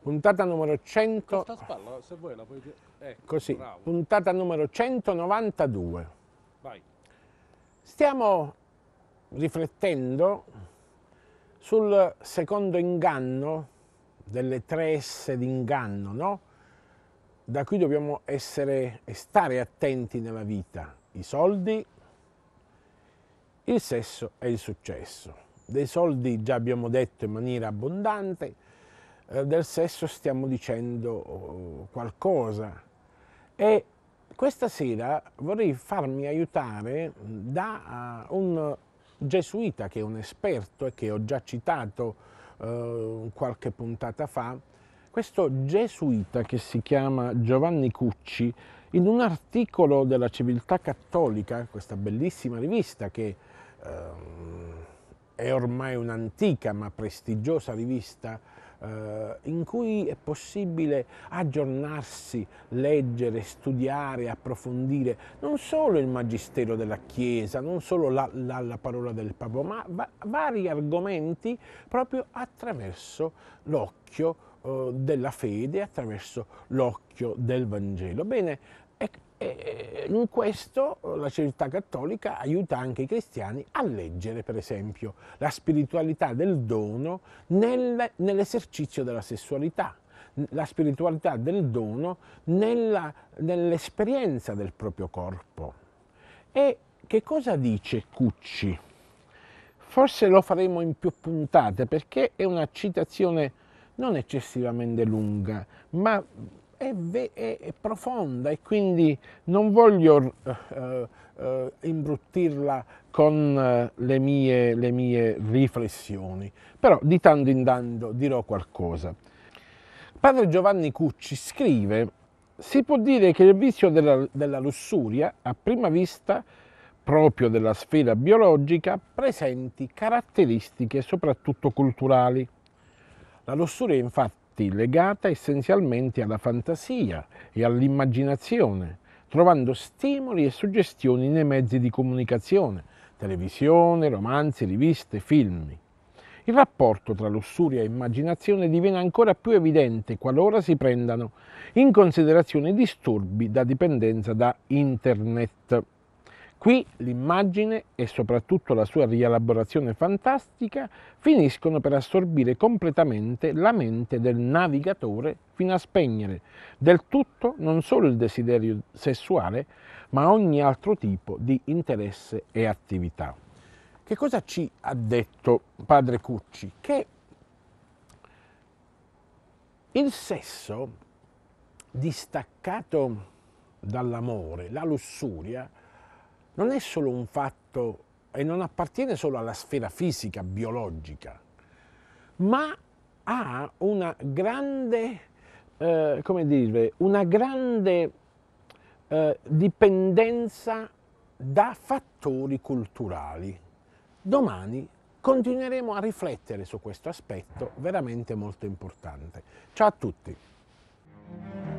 puntata numero 100. Spalla, se vuoi la puoi eh, Così, bravo. puntata numero 192. Vai. Stiamo riflettendo sul secondo inganno delle tre S d'inganno, no? Da cui dobbiamo essere e stare attenti nella vita. I soldi, il sesso e il successo. Dei soldi già abbiamo detto in maniera abbondante, eh, del sesso stiamo dicendo oh, qualcosa. E questa sera vorrei farmi aiutare da eh, un gesuita che è un esperto e che ho già citato eh, qualche puntata fa, questo gesuita che si chiama Giovanni Cucci, in un articolo della Civiltà Cattolica, questa bellissima rivista che eh, è ormai un'antica ma prestigiosa rivista eh, in cui è possibile aggiornarsi, leggere, studiare, approfondire non solo il magistero della Chiesa, non solo la, la, la parola del Papa, ma va, vari argomenti proprio attraverso l'occhio eh, della fede, attraverso l'occhio del Vangelo. Bene, ecco, e eh, in questo eh, la civiltà cattolica aiuta anche i cristiani a leggere, per esempio, la spiritualità del dono nel, nell'esercizio della sessualità, la spiritualità del dono nell'esperienza del proprio corpo. E che cosa dice Cucci? Forse lo faremo in più puntate perché è una citazione non eccessivamente lunga, ma è, è profonda e quindi non voglio eh, eh, imbruttirla con eh, le mie, le mie riflessioni, però di tanto in tanto dirò qualcosa. Padre Giovanni Cucci scrive, si può dire che il vizio della, della lussuria, a prima vista, proprio della sfera biologica, presenti caratteristiche soprattutto culturali. La lussuria infatti arti legata essenzialmente alla fantasia e all'immaginazione, trovando stimoli e suggestioni nei mezzi di comunicazione, televisione, romanzi, riviste, film. Il rapporto tra lussuria e immaginazione diviene ancora più evidente qualora si prendano in considerazione disturbi da dipendenza da Internet. Qui l'immagine e soprattutto la sua rielaborazione fantastica finiscono per assorbire completamente la mente del navigatore fino a spegnere del tutto non solo il desiderio sessuale, ma ogni altro tipo di interesse e attività. Che cosa ci ha detto padre Cucci? Che il sesso distaccato dall'amore, la lussuria, non è solo un fatto e non appartiene solo alla sfera fisica, biologica, ma ha una grande, eh, come dire, una grande eh, dipendenza da fattori culturali. Domani continueremo a riflettere su questo aspetto veramente molto importante. Ciao a tutti!